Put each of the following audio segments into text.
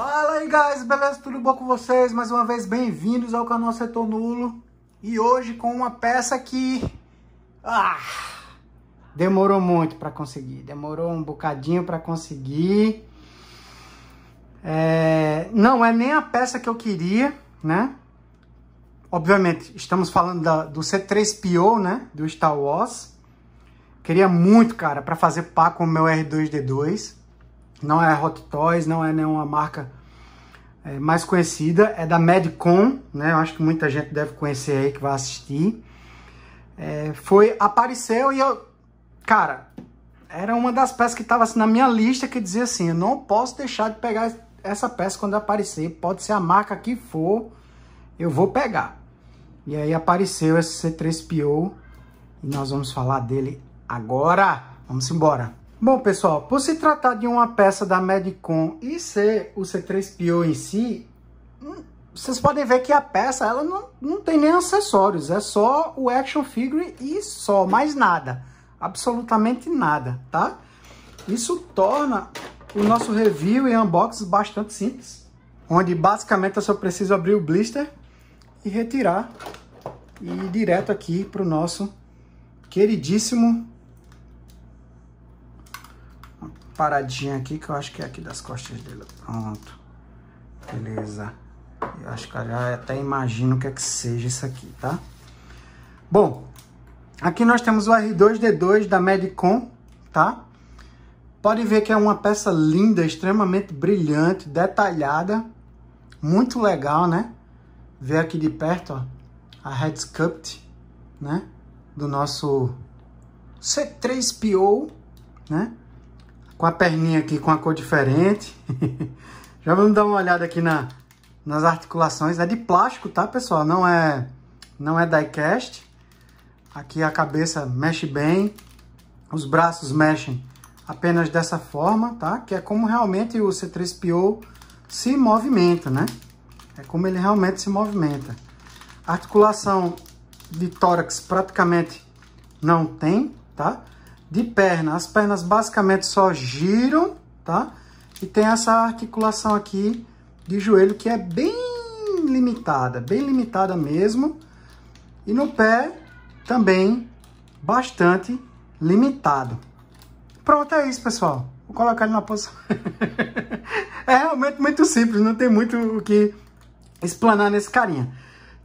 Fala aí, guys, beleza? Tudo bom com vocês? Mais uma vez, bem-vindos ao canal Setor Nulo. E hoje com uma peça que... Ah, demorou muito para conseguir, demorou um bocadinho para conseguir. É... Não é nem a peça que eu queria, né? Obviamente, estamos falando da, do C3PO, né? Do Star Wars. Queria muito, cara, para fazer par com o meu R2-D2. Não é Hot Toys, não é nenhuma marca é, mais conhecida. É da Medcom, né? Eu acho que muita gente deve conhecer aí que vai assistir. É, foi, apareceu e eu... Cara, era uma das peças que estava assim, na minha lista que dizia assim, eu não posso deixar de pegar essa peça quando aparecer. Pode ser a marca que for, eu vou pegar. E aí apareceu esse C3PO e nós vamos falar dele agora. Vamos embora. Bom, pessoal, por se tratar de uma peça da Medicom e ser o C3PO em si, hum, vocês podem ver que a peça ela não, não tem nem acessórios, é só o action figure e só, mais nada. Absolutamente nada, tá? Isso torna o nosso review e unboxing bastante simples, onde basicamente eu só preciso abrir o blister e retirar e ir direto aqui para o nosso queridíssimo paradinha aqui, que eu acho que é aqui das costas dele. Pronto. Beleza. Eu acho que eu já até imagino o que é que seja isso aqui, tá? Bom, aqui nós temos o R2-D2 da Medicom, tá? Pode ver que é uma peça linda, extremamente brilhante, detalhada. Muito legal, né? Ver aqui de perto, ó, a Head Sculpt, né? Do nosso C3PO, né? com a perninha aqui com a cor diferente. Já vamos dar uma olhada aqui na, nas articulações. É de plástico, tá, pessoal? Não é, não é diecast. Aqui a cabeça mexe bem. Os braços mexem apenas dessa forma, tá? Que é como realmente o C3PO se movimenta, né? É como ele realmente se movimenta. Articulação de tórax praticamente não tem, tá? de perna. As pernas basicamente só giram, tá? E tem essa articulação aqui de joelho que é bem limitada, bem limitada mesmo. E no pé também bastante limitado. Pronto, é isso, pessoal. Vou colocar ele na posição. é realmente muito simples, não tem muito o que explanar nesse carinha.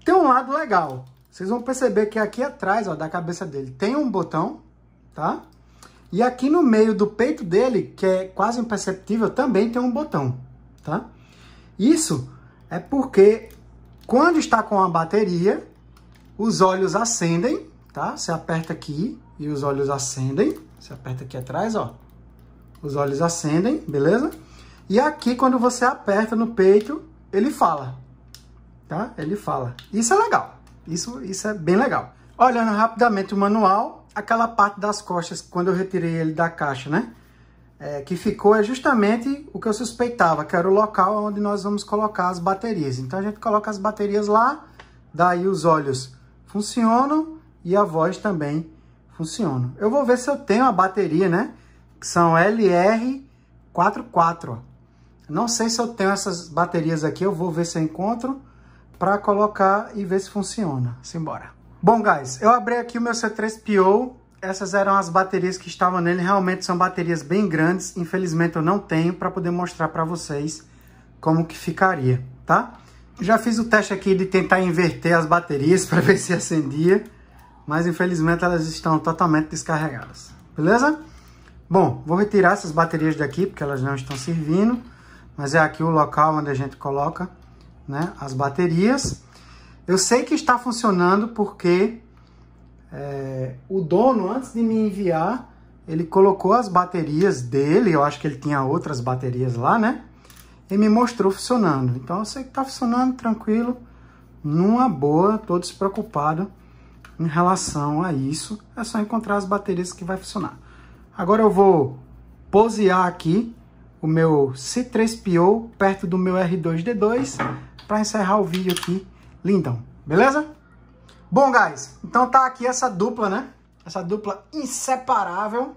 Tem um lado legal. Vocês vão perceber que aqui atrás, ó, da cabeça dele, tem um botão, tá? E aqui no meio do peito dele, que é quase imperceptível, também tem um botão, tá? Isso é porque quando está com a bateria, os olhos acendem, tá? Você aperta aqui e os olhos acendem. Você aperta aqui atrás, ó. Os olhos acendem, beleza? E aqui, quando você aperta no peito, ele fala, tá? Ele fala. Isso é legal. Isso, isso é bem legal. Olhando rapidamente o manual, aquela parte das costas quando eu retirei ele da caixa, né? É, que ficou é justamente o que eu suspeitava, que era o local onde nós vamos colocar as baterias. Então a gente coloca as baterias lá, daí os olhos funcionam e a voz também funciona. Eu vou ver se eu tenho a bateria, né? Que são LR44. Não sei se eu tenho essas baterias aqui, eu vou ver se eu encontro para colocar e ver se funciona. Simbora. Bom, guys, eu abri aqui o meu C3PO. Essas eram as baterias que estavam nele. Realmente são baterias bem grandes. Infelizmente eu não tenho para poder mostrar para vocês como que ficaria, tá? Já fiz o teste aqui de tentar inverter as baterias para ver se acendia. Mas infelizmente elas estão totalmente descarregadas, beleza? Bom, vou retirar essas baterias daqui porque elas não estão servindo. Mas é aqui o local onde a gente coloca né, as baterias. Eu sei que está funcionando porque é, o dono, antes de me enviar, ele colocou as baterias dele, eu acho que ele tinha outras baterias lá, né? E me mostrou funcionando. Então eu sei que está funcionando tranquilo, numa boa, todos despreocupado em relação a isso. É só encontrar as baterias que vai funcionar. Agora eu vou posear aqui o meu C3PO perto do meu R2-D2 para encerrar o vídeo aqui lindão, beleza? Bom, guys, então tá aqui essa dupla, né? Essa dupla inseparável,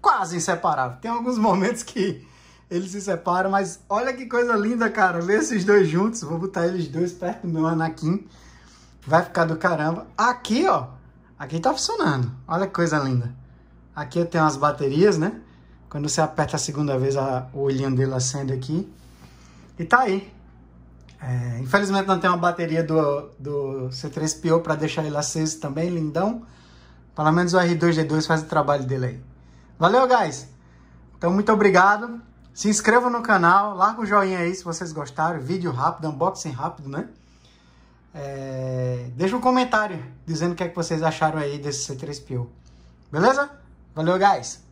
quase inseparável. Tem alguns momentos que eles se separam, mas olha que coisa linda, cara, ver esses dois juntos. Vou botar eles dois perto do meu Anakin, vai ficar do caramba. Aqui, ó, aqui tá funcionando, olha que coisa linda. Aqui eu tenho as baterias, né? Quando você aperta a segunda vez, a, o olhinho dele acende aqui. E tá aí. É, infelizmente não tem uma bateria do, do C3PO para deixar ele aceso também, lindão. Pelo menos o R2D2 faz o trabalho dele aí. Valeu, guys! Então, muito obrigado. Se inscreva no canal, larga o um joinha aí se vocês gostaram. Vídeo rápido, unboxing rápido, né? É... Deixa um comentário dizendo o que, é que vocês acharam aí desse C3PO. Beleza? Valeu, guys!